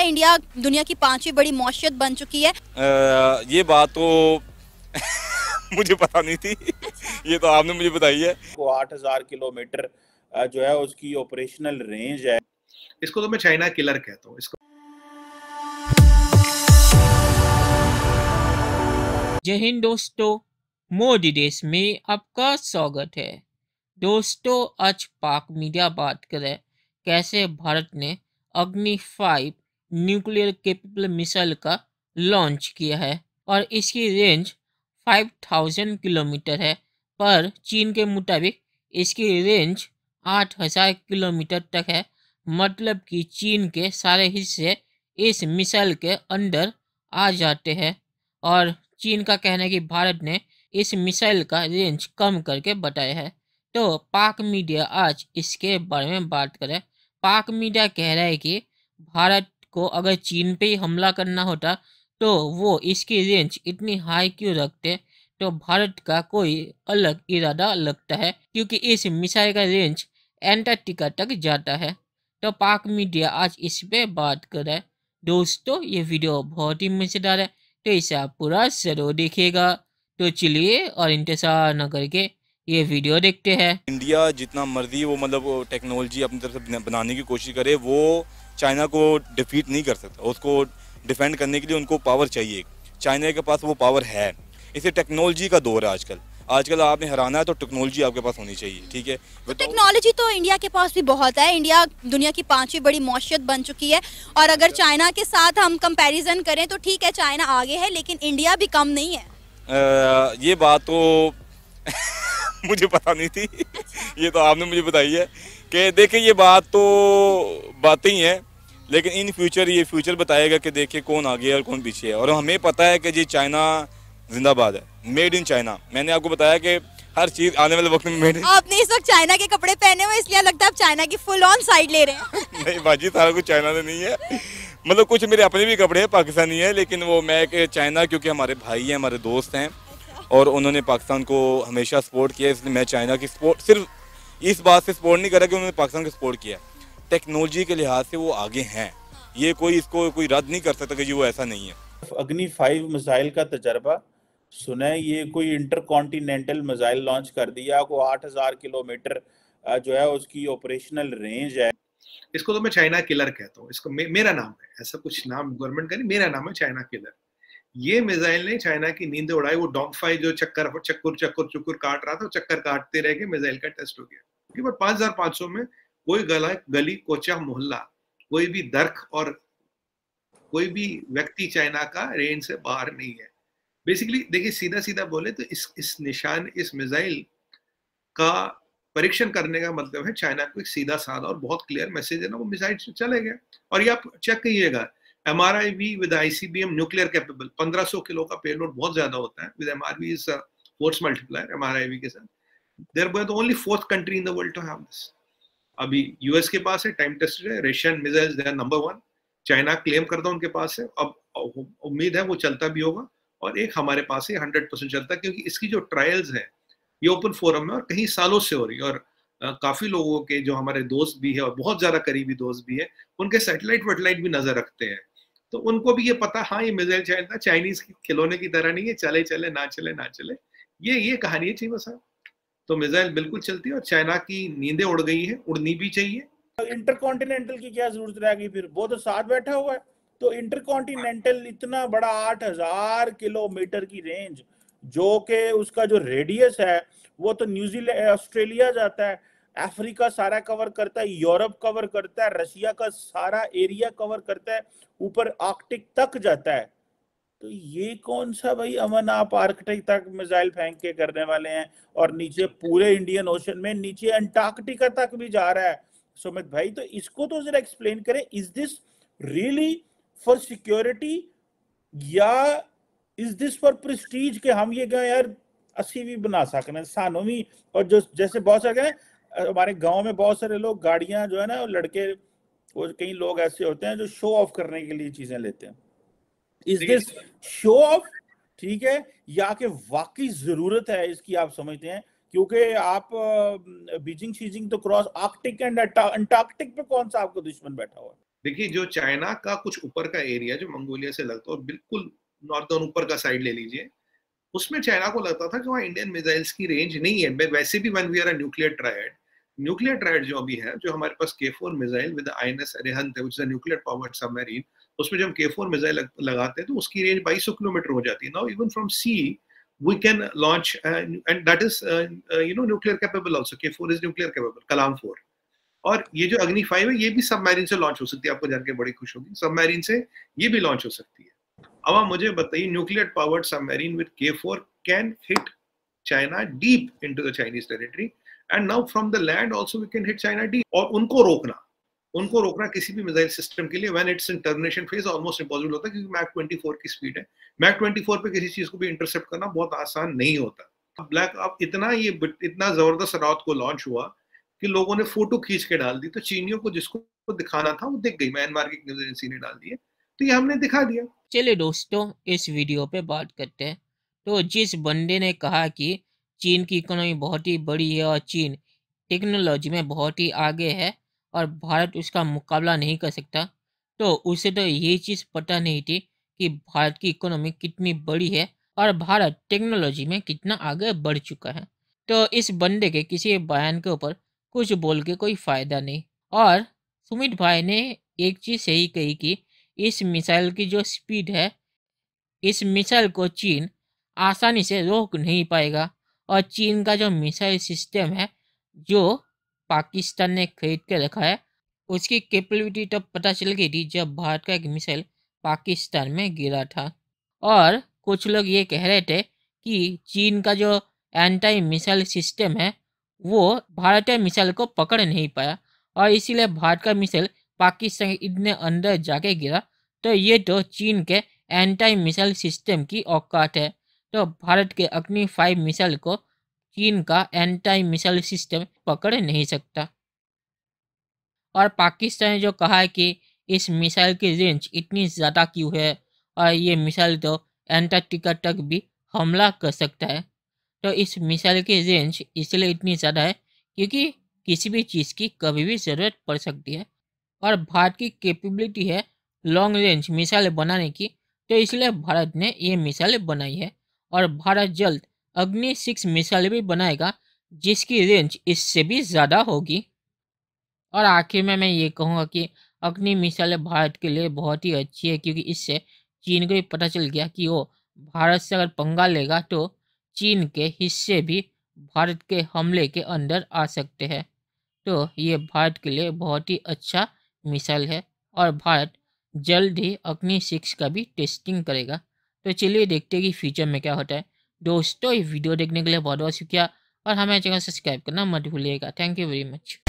India दुनिया की पांचवी बड़ी मौसियत बन चुकी है आ, ये बात तो मुझे पता नहीं थी अच्छा। ये तो आपने मुझे बताई है वो आठ हजार किलोमीटर जो है उसकी ऑपरेशनल रेंज है इसको तो मैं चाइना किलर कहता हूँ इसको जय हिंद दोस्तों मोदी देश में आपका स्वागत है दोस्तों आज पाक मीडिया बात करे कैसे भारत ने Agni five nuclear capable missile का लॉन्च किया है और इसकी रेंज 5000 किलोमीटर है पर चीन के मुताबिक इसकी रेंज 8000 किलोमीटर तक है मतलब कि चीन के सारे हिस्से इस मिसाइल के अंदर आ जाते हैं और चीन का कहना है कि भारत ने इस मिसाइल का रेंज कम करके बताया है तो पाक मीडिया आज इसके बारे में बात करें पाक मीडिया कह रहा है कि भारत को अगर चीन पे ही हमला करना होता तो वो इसकी रेंज इतनी हाई क्यों रखते तो भारत का कोई अलग इरादा लगता है क्योंकि इस मिसाइल का रेंज एंटार्क्टिका तक जाता है तो पाक मीडिया आज इस पर बात कर रहा है दोस्तों ये वीडियो बहुत ही मज़ेदार है तो इसे आप पूरा जरूर देखिएगा तो चलिए और इंतज़ार न करके ये वीडियो देखते हैं इंडिया जितना मर्जी वो मतलब टेक्नोलॉजी अपनी तरफ से बनाने की कोशिश करे वो चाइना को डिफीट नहीं कर सकता उसको डिफेंड करने के लिए उनको पावर चाहिए चाइना के पास वो पावर है इसे टेक्नोलॉजी का दौर है आजकल आजकल आपने हराना है तो टेक्नोलॉजी आपके पास होनी चाहिए ठीक है तो टेक्नोलॉजी तो इंडिया के पास भी बहुत है इंडिया दुनिया की पांचवी बड़ी मौशियत बन चुकी है और अगर चाइना के साथ हम कंपैरिजन करें तो ठीक है चाइना आगे है लेकिन इंडिया भी कम नहीं है आ, ये बात तो मुझे पता नहीं थी ये तो आपने मुझे बताई है कि देखिए ये बात तो बातें ही हैं लेकिन इन फ्यूचर ये फ्यूचर बताएगा कि देखिए कौन आगे है और कौन पीछे है और हमें पता है कि जी चाइना जिंदाबाद है मेड इन चाइना मैंने आपको बताया कि हर चीज आने वाले वक्त में मेड इन आपने इस वक्त चाइना के कपड़े पहने हुए इसलिए लगता है आप चाइना की फुल ऑन साइड ले रहे हैं नहीं बाजी सारा कुछ चाइना से नहीं है मतलब कुछ मेरे अपने भी कपड़े हैं पाकिस्तानी है लेकिन वो मैं चाइना क्योंकि हमारे भाई हैं हमारे दोस्त हैं और उन्होंने पाकिस्तान को हमेशा सपोर्ट किया इसलिए मैं चाइना की सपोर्ट सिर्फ इस बात से सपोर्ट नहीं करा कि उन्होंने पाकिस्तान को सपोर्ट किया टेक्नोलॉजी के लिहाज से वो आगे हैं ये कोई इसको कोई रद्द नहीं कर सकता कि वो ऐसा नहीं है अग्नि फाइव मिसाइल का तजर्बा सुने ये कोई इंटर कॉन्टीनेंटल मिसाइल लॉन्च कर दिया को 8000 किलोमीटर जो है उसकी ऑपरेशनल रेंज है इसको तो मैं चाइना किलर कहता हूँ इसको मे, मेरा नाम है ऐसा कुछ नाम गवर्नमेंट का नहीं मेरा नाम है चाइना किलर ये मिसाइल ने चाइना की नींद उड़ाई वो डोंग फाइव जो चक्कर चक्कर चक्कर चक्कर काट रहा था चक्कर काटते रह गए मिसाइल का टेस्ट हो गया क्योंकि हजार पांच सौ में कोई गला गली कोचा मोहल्ला कोई भी दर्ख और कोई भी व्यक्ति चाइना का रेंज से बाहर नहीं है बेसिकली देखिए सीधा सीधा बोले तो इस इस निशान इस मिसाइल का परीक्षण करने का मतलब है चाइना को एक सीधा साधा और बहुत क्लियर मैसेज है ना वो मिसाइल से चले गए और ये आप चेक कहिएगा M R I V with I C B M nuclear capable पंद्रह सौ किलो का पेलोड बहुत ज्यादा होता है with M R V is force multiplier M R I V के साथ there were the only fourth country in the world to have this अभी यूएस के पास है टाइम टेस्टेड है Russian missiles number one China claim करता है उनके पास है अब उम्मीद है वो चलता भी होगा और एक हमारे पास ही हंड्रेड परसेंट चलता है क्योंकि इसकी जो ट्रायल्स है ये ओपन फोरम में और कई सालों से हो रही है और काफ़ी लोगों के जो हमारे दोस्त भी है और बहुत ज़्यादा करीबी दोस्त भी है उनके सेटेलाइट वेटेलाइट भी नज़र रखते हैं तो उनको भी ये पता हाँ ये मिसाइल चाइना चाइनीज खिलौने की तरह नहीं है चले चले ना चले ना चले ये ये कहानी है चीमा साहब तो मिसाइल बिल्कुल चलती है और चाइना की नींदें उड़ गई है उड़नी भी चाहिए तो इंटरकॉन्टिनेंटल की क्या जरूरत रहेगी फिर वो तो साथ बैठा हुआ है तो इंटरकॉन्टिनेंटल इतना बड़ा आठ हजार किलोमीटर की रेंज जो के उसका जो रेडियस है वो तो न्यूजीलैंड ऑस्ट्रेलिया जाता है अफ्रीका सारा कवर करता है यूरोप कवर करता है रशिया का सारा एरिया कवर करता है ऊपर आर्कटिक तक जाता है तो ये कौन सा भाई अमन आप आर्कटिक तक मिसाइल फेंक के करने वाले हैं और नीचे पूरे इंडियन ओशन में नीचे अंटार्कटिका तक भी जा रहा है सुमित भाई तो इसको तो जरा एक्सप्लेन करें is this really for security या इज दिस फॉर प्रेस्टीज के हम ये कहें यार अस्सी भी बना सकते हैं भी और जो जैसे बहुत सारे हमारे गांव में बहुत सारे लोग गाड़ियां जो है ना लड़के वो कई लोग ऐसे होते हैं जो शो ऑफ करने के लिए चीजें लेते हैं इज दिस शो ऑफ ठीक है या कि वाकई जरूरत है इसकी आप समझते हैं क्योंकि आप बीजिंग शीजिंग तो क्रॉस आर्कटिक एंड अंटार्कटिक पे कौन सा आपको दुश्मन बैठा हुआ है देखिए जो चाइना का कुछ ऊपर का एरिया जो मंगोलिया से लगता है और बिल्कुल नॉर्दर्न ऊपर का साइड ले लीजिए उसमें चाइना को लगता था कि वहाँ इंडियन मिसाइल्स की रेंज नहीं है वैसे भी one we are a nuclear triad nuclear triad जो अभी है जो हमारे पास K four missile with I N S Arihant है न्यूक्लियर पावर्ड सबमरीन उसमें जब हम K4 मिसाइल लग, लगाते हैं तो उसकी रेंज 2200 किलोमीटर हो जाती है now even from sea we can launch and that is you know nuclear capable also K four is nuclear capable Kalam four और ये जो अग्नि फाइव है ये भी सबमरीन से लॉन्च हो सकती है आपको जानकर बड़ी खुश होगी सबमरीन से ये भी लॉन्च हो सकती है अब आप मुझे बताइए nuclear powered submarine with K four can hit China deep into the Chinese territory and now from the land also we can hit China डी और उनको रोकना उनको रोकना किसी भी मिसाइल सिस्टम के लिए when it's in termination phase almost impossible होता है क्योंकि मैक 24 की स्पीड है मैक 24 पे किसी चीज को भी इंटरसेप्ट करना बहुत आसान नहीं होता ब्लैक अब इतना ये इतना जबरदस्त रात को लॉन्च हुआ कि लोगों ने फोटो खींच के डाल दी तो चीनियों को जिसको दिखाना था वो दिख गई म्यांमार की न्यूज एजेंसी ने डाल दिया तो ये हमने दिखा दिया चलिए दोस्तों इस वीडियो पे बात करते हैं तो जिस बंदे ने कहा कि चीन की इकोनॉमी बहुत ही बड़ी है और चीन टेक्नोलॉजी में बहुत ही आगे है और भारत उसका मुकाबला नहीं कर सकता तो उसे तो ये चीज़ पता नहीं थी कि भारत की इकोनॉमी कितनी बड़ी है और भारत टेक्नोलॉजी में कितना आगे बढ़ चुका है तो इस बंदे के किसी बयान के ऊपर कुछ बोल के कोई फ़ायदा नहीं और सुमित भाई ने एक चीज़ सही कही कि इस मिसाइल की जो स्पीड है इस मिसाइल को चीन आसानी से रोक नहीं पाएगा और चीन का जो मिसाइल सिस्टम है जो पाकिस्तान ने खरीद के रखा है उसकी कैपेबिलिटी तब पता चल गई थी जब भारत का एक मिसाइल पाकिस्तान में गिरा था और कुछ लोग ये कह रहे थे कि चीन का जो एंटी मिसाइल सिस्टम है वो भारतीय मिसाइल को पकड़ नहीं पाया और इसीलिए भारत का मिसाइल पाकिस्तान इतने अंदर जाके गिरा तो ये तो चीन के एंटी मिसाइल सिस्टम की औकात है तो भारत के अग्नि फाइव मिसाइल को चीन का एंटी मिसाइल सिस्टम पकड़ नहीं सकता और पाकिस्तान ने जो कहा है कि इस मिसाइल की रेंज इतनी ज़्यादा क्यों है और ये मिसाइल तो एंटार्क्टिका तक भी हमला कर सकता है तो इस मिसाइल की रेंज इसलिए इतनी ज़्यादा है क्योंकि किसी भी चीज़ की कभी भी ज़रूरत पड़ सकती है और भारत की कैपेबिलिटी है लॉन्ग रेंज मिसाइल बनाने की तो इसलिए भारत ने ये मिसाइल बनाई है और भारत जल्द अग्नि सिक्स मिसाइल भी बनाएगा जिसकी रेंज इससे भी ज़्यादा होगी और आखिर में मैं ये कहूँगा कि अग्नि मिसाइल भारत के लिए बहुत ही अच्छी है क्योंकि इससे चीन को भी पता चल गया कि वो भारत से अगर पंगा लेगा तो चीन के हिस्से भी भारत के हमले के अंदर आ सकते हैं तो ये भारत के लिए बहुत ही अच्छा मिसाइल है और भारत जल्द ही अग्नि सिक्स का भी टेस्टिंग करेगा तो चलिए देखते हैं कि फ्यूचर में क्या होता है दोस्तों ये वीडियो देखने के लिए बहुत बहुत शुक्रिया और हमारे चैनल सब्सक्राइब करना मत भूलिएगा थैंक यू वेरी मच